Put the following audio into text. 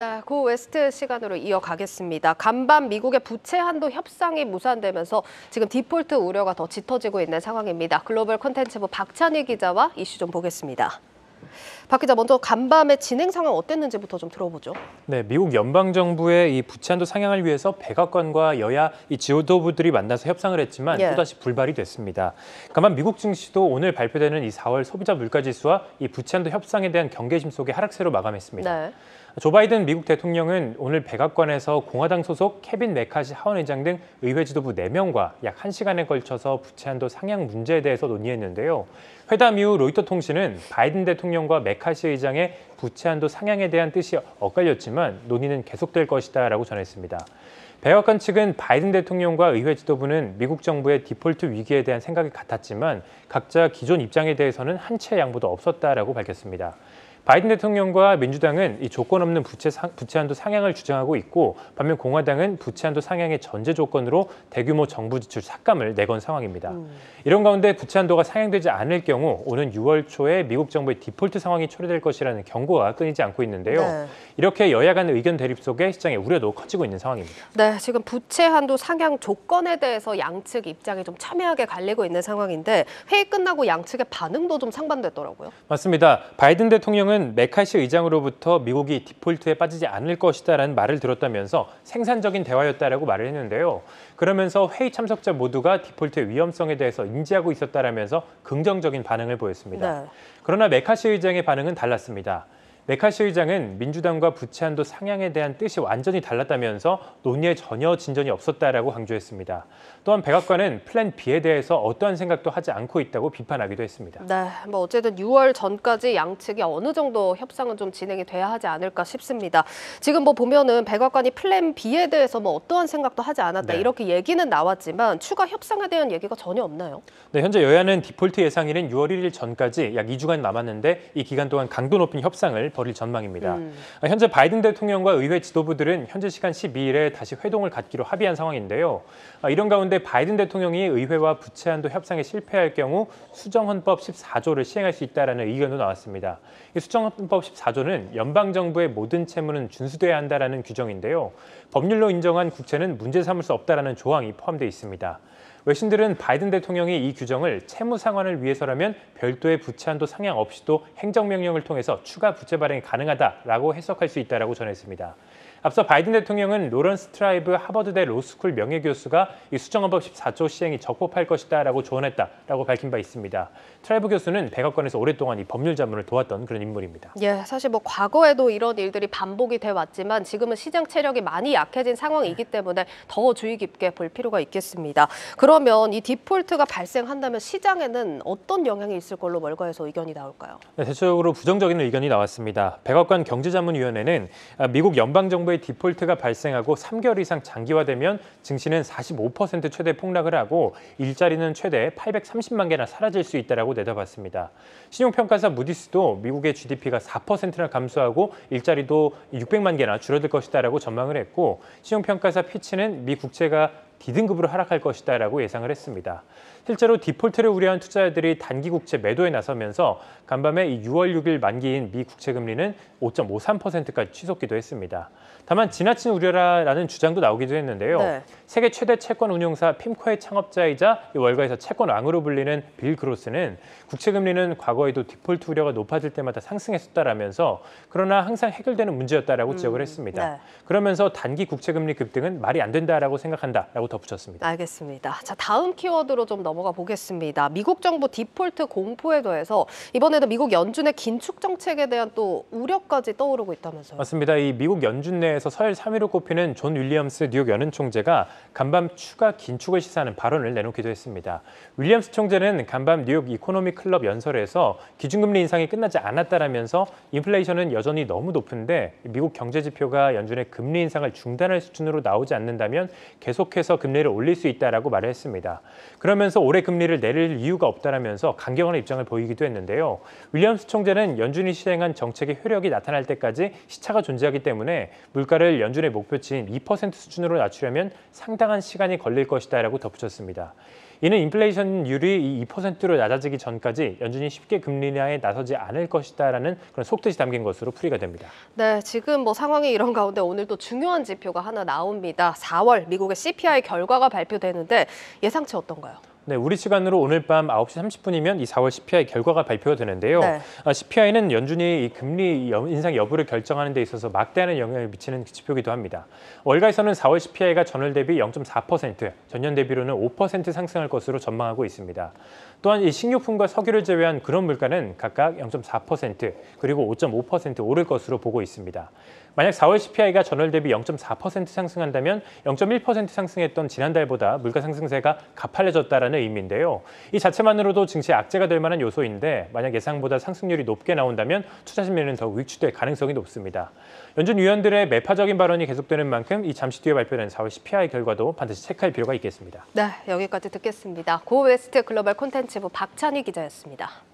자, 고 웨스트 시간으로 이어가겠습니다. 간밤 미국의 부채 한도 협상이 무산되면서 지금 디폴트 우려가 더 짙어지고 있는 상황입니다. 글로벌 콘텐츠부 박찬희 기자와 이슈 좀 보겠습니다. 박 기자 먼저 간밤의 진행 상황 어땠는지부터 좀 들어보죠. 네, 미국 연방 정부의 이 부채한도 상향을 위해서 백악관과 여야 이 지도부들이 만나서 협상을 했지만 예. 또다시 불발이 됐습니다. 다만 미국 증시도 오늘 발표되는 이 4월 소비자 물가 지수와 이 부채한도 협상에 대한 경계심 속에 하락세로 마감했습니다. 네. 조 바이든 미국 대통령은 오늘 백악관에서 공화당 소속 케빈 메카시 하원의장 등 의회 지도부 4명과 약 1시간에 걸쳐서 부채한도 상향 문제에 대해서 논의했는데요. 회담 이후 로이터 통신은 바이든 대통령과 메카시 의장의 부채한도 상향에 대한 뜻이 엇갈렸지만 논의는 계속될 것이다 라고 전했습니다. 백악관 측은 바이든 대통령과 의회 지도부는 미국 정부의 디폴트 위기에 대한 생각이 같았지만 각자 기존 입장에 대해서는 한 채 양보도 없었다라고 밝혔습니다. 바이든 대통령과 민주당은 이 조건 없는 부채, 상, 부채 한도 상향을 주장하고 있고 반면 공화당은 부채 한도 상향의 전제 조건으로 대규모 정부 지출 삭감을 내건 상황입니다. 음. 이런 가운데 부채 한도가 상향되지 않을 경우 오는 6월 초에 미국 정부의 디폴트 상황이 초래될 것이라는 경고가 끊이지 않고 있는데요. 네. 이렇게 여야 간 의견 대립 속에 시장의 우려도 커지고 있는 상황입니다. 네, 지금 부채 한도 상향 조건에 대해서 양측 입장이 좀 참여하게 갈리고 있는 상황인데 회의 끝나고 양측의 반응도 좀 상반됐더라고요. 맞습니다. 바이든 대통령은 이번는 메카시 의장으로부터 미국이 디폴트에 빠지지 않을 것이다라는 말을 들었다면서 생산적인 대화였다라고 말을 했는데요. 그러면서 회의 참석자 모두가 디폴트의 위험성에 대해서 인지하고 있었다라면서 긍정적인 반응을 보였습니다. 네. 그러나 메카시 의장의 반응은 달랐습니다. 메카시 의장은 민주당과 부채한도 상향에 대한 뜻이 완전히 달랐다면서 논의에 전혀 진전이 없었다라고 강조했습니다. 또한 백악관은 플랜 B에 대해서 어떠한 생각도 하지 않고 있다고 비판하기도 했습니다. 네, 뭐 어쨌든 6월 전까지 양측이 어느 정도 협상은 좀 진행이 돼야 하지 않을까 싶습니다. 지금 뭐 보면은 백악관이 플랜 B에 대해서 뭐 어떠한 생각도 하지 않았다 네. 이렇게 얘기는 나왔지만 추가 협상에 대한 얘기가 전혀 없나요? 네, 현재 여야는 디폴트 예상일인 6월 1일 전까지 약 2주간 남았는데 이 기간 동안 강도 높은 협상을 벌일 전망입니다. 음. 아, 현재 바이든 대통령과 의회 지도부들은 현재 시간 12일에 다시 회동을 갖기로 합의한 상황인데요. 아, 이런 가운데 바이든 대통령이 의회와 부채 한도 협상에 실패할 경우 수정헌법 14조를 시행할 수있다는 의견도 나왔습니다. 수정헌법 14조는 연방 정부의 모든 채무는 준수돼야 한다는 규정인데요. 법률로 인정한 국채는 문제 삼을 수없다는 조항이 포함되어 있습니다. 외신들은 바이든 대통령이 이 규정을 채무 상환을 위해서라면 별도의 부채한도 상향 없이도 행정명령을 통해서 추가 부채 발행이 가능하다라고 해석할 수 있다고 전했습니다. 앞서 바이든 대통령은 로런스 트라이브 하버드대 로스쿨 명예교수가 이 수정헌법 14조 시행이 적법할 것이다 라고 조언했다라고 밝힌 바 있습니다. 트라이브 교수는 백악관에서 오랫동안 이 법률 자문을 도왔던 그런 인물입니다. 예, 사실 뭐 과거에도 이런 일들이 반복이 돼 왔지만 지금은 시장 체력이 많이 약해진 상황이기 때문에 더 주의 깊게 볼 필요가 있겠습니다. 그러면 이 디폴트가 발생한다면 시장에는 어떤 영향이 있을 걸로 멀거해서 의견이 나올까요? 네, 대체적으로 부정적인 의견이 나왔습니다. 백악관 경제자문위원회는 아, 미국 연방정부 행부의 디폴트가 발생하고 3개월 이상 장기화되면 증시는 45% 최대 폭락을 하고 일자리는 최대 830만 개나 사라질 수 있다고 내다봤습니다. 신용평가사 무디스도 미국의 GDP가 4%나 감소하고 일자리도 600만 개나 줄어들 것이다라고 전망을 했고 신용평가사 피치는 미 국채가 D등급으로 하락할 것이다라고 예상을 했습니다. 실제로 디폴트를 우려한 투자자들이 단기 국채 매도에 나서면서 간밤에 이 6월 6일 만기인 미 국채 금리는 5.53%까지 치솟기도 했습니다. 다만 지나친 우려라는 주장도 나오기도 했는데요. 네. 세계 최대 채권 운용사 핌코의 창업자이자 월가에서 채권 왕으로 불리는 빌 그로스는 국채 금리는 과거에도 디폴트 우려가 높아질 때마다 상승했었다라면서 그러나 항상 해결되는 문제였다라고 음, 지적을 했습니다. 네. 그러면서 단기 국채 금리 급등은 말이 안 된다라고 생각한다라고 덧붙였습니다. 알겠습니다. 자, 다음 키워드로 좀 넘어가 보겠습니다. 미국 정부 디폴트 공포에 더해서 이번에도 미국 연준의 긴축 정책에 대한 또 우려까지 떠오르고 있다면서요. 맞습니다. 이 미국 연준 내에서 서열 3위로 꼽히는 존 윌리엄스 뉴욕 연은 총재가 간밤 추가 긴축을 시사하는 발언을 내놓기도 했습니다. 윌리엄스 총재는 간밤 뉴욕 이코노미 클럽 연설에서 기준금리 인상이 끝나지 않았다라면서 인플레이션은 여전히 너무 높은데 미국 경제 지표가 연준의 금리 인상을 중단할 수준으로 나오지 않는다면 계속해서 금리를 올릴 수 있다라고 말을 했습니다. 그러면서 올해 금리를 내릴 이유가 없다라면서 강경하는 입장을 보이기도 했는데요. 윌리엄스 총재는 연준이 시행한 정책의 효력이 나타날 때까지 시차가 존재하기 때문에 물가를 연준의 목표치인 2% 수준으로 낮추려면 상당한 시간이 걸릴 것이다라고 덧붙였습니다. 이는 인플레이션율이 2%로 낮아지기 전까지 연준이 쉽게 금리 인에 나서지 않을 것이다라는 그런 속뜻이 담긴 것으로 풀이가 됩니다. 네, 지금 뭐 상황이 이런 가운데 오늘 또 중요한 지표가 하나 나옵니다. 4월 미국의 CPI 결과가 발표되는데 예상치 어떤가요? 네, 우리 시간으로 오늘 밤 9시 30분이면 이 4월 CPI 결과가 발표되는데요. 네. CPI는 아, 연준이 이 금리 인상 여부를 결정하는 데 있어서 막대하는 영향을 미치는 지표이기도 합니다. 월가에서는 4월 CPI가 전월 대비 0.4%, 전년 대비로는 5% 상승할 것으로 전망하고 있습니다. 또한 이 식료품과 석유를 제외한 그런 물가는 각각 0.4% 그리고 5.5% 오를 것으로 보고 있습니다. 만약 4월 CPI가 전월 대비 0.4% 상승한다면 0.1% 상승했던 지난달보다 물가 상승세가 가팔려졌다라는 의미인데요. 이 자체만으로도 증시 악재가 될 만한 요소인데 만약 예상보다 상승률이 높게 나온다면 투자 심리는 더 위축될 가능성이 높습니다. 연준 위원들의 매파적인 발언이 계속되는 만큼 이 잠시 뒤에 발표된 4월 CPI 결과도 반드시 체크할 필요가 있겠습니다. 네, 여기까지 듣겠습니다. 고웨스트 글로벌 콘텐츠부 박찬희 기자였습니다.